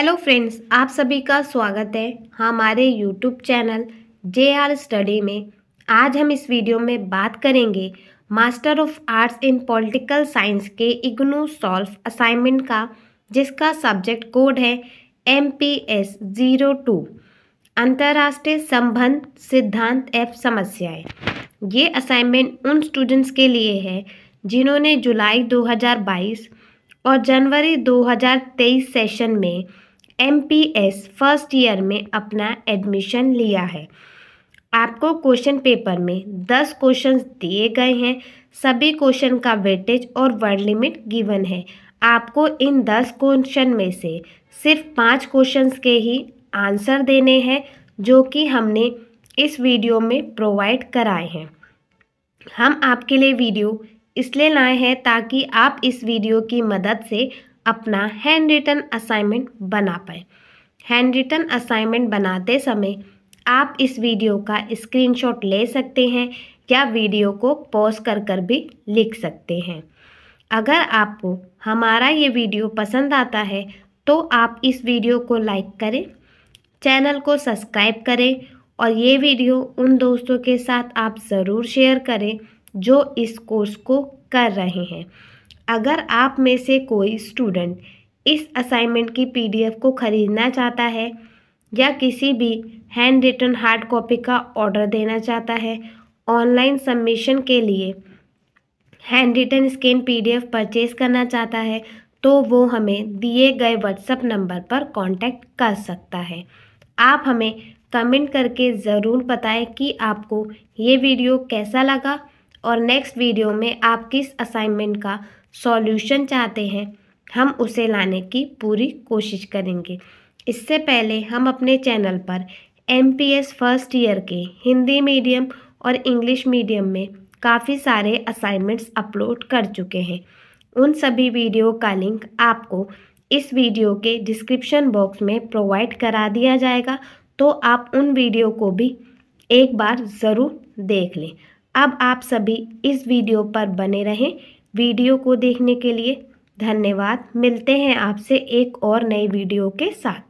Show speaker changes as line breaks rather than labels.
hello friends आप सभी का स्वागत है हमारे YouTube channel J R study में आज हम इस वीडियो में बात करेंगे master of arts in political science के इग्नू सॉल्व असाइनमेंट का जिसका सब्जेक्ट कोड है M P S zero two अंतर्राष्ट्रीय संबंध सिद्धांत एफ समस्याएं ये असाइनमेंट उन स्टूडेंट्स के लिए है जिन्होंने जुलाई 2022 और जनवरी 2023 सेशन में एम फर्स्ट ईयर में अपना एडमिशन लिया है आपको क्वेश्चन पेपर में दस क्वेश्चन दिए गए हैं सभी क्वेश्चन का वेटेज और वर्ड लिमिट गिवन है आपको इन दस क्वेश्चन में से सिर्फ पाँच क्वेश्चन के ही आंसर देने हैं जो कि हमने इस वीडियो में प्रोवाइड कराए हैं हम आपके लिए वीडियो इसलिए लाए हैं ताकि आप इस वीडियो की मदद से अपना हैंड रिटन असाइनमेंट बना पाए हैंड रिटन असाइनमेंट बनाते समय आप इस वीडियो का स्क्रीनशॉट ले सकते हैं या वीडियो को पॉज कर कर भी लिख सकते हैं अगर आपको हमारा ये वीडियो पसंद आता है तो आप इस वीडियो को लाइक करें चैनल को सब्सक्राइब करें और ये वीडियो उन दोस्तों के साथ आप ज़रूर शेयर करें जो इस कोर्स को कर रहे हैं अगर आप में से कोई स्टूडेंट इस असाइनमेंट की पीडीएफ को ख़रीदना चाहता है या किसी भी हैंड रिटन हार्ड कॉपी का ऑर्डर देना चाहता है ऑनलाइन सबमिशन के लिए hand written scan PDF purchase करना चाहता है तो वो हमें दिए गए व्हाट्सएप नंबर पर कांटेक्ट कर सकता है आप हमें कमेंट करके ज़रूर बताएं कि आपको ये वीडियो कैसा लगा और नेक्स्ट वीडियो में आप किस असाइनमेंट का सॉल्यूशन चाहते हैं हम उसे लाने की पूरी कोशिश करेंगे इससे पहले हम अपने चैनल पर एम फर्स्ट ईयर के हिंदी मीडियम और इंग्लिश मीडियम में काफ़ी सारे असाइनमेंट्स अपलोड कर चुके हैं उन सभी वीडियो का लिंक आपको इस वीडियो के डिस्क्रिप्शन बॉक्स में प्रोवाइड करा दिया जाएगा तो आप उन वीडियो को भी एक बार ज़रूर देख लें अब आप सभी इस वीडियो पर बने रहें वीडियो को देखने के लिए धन्यवाद मिलते हैं आपसे एक और नई वीडियो के साथ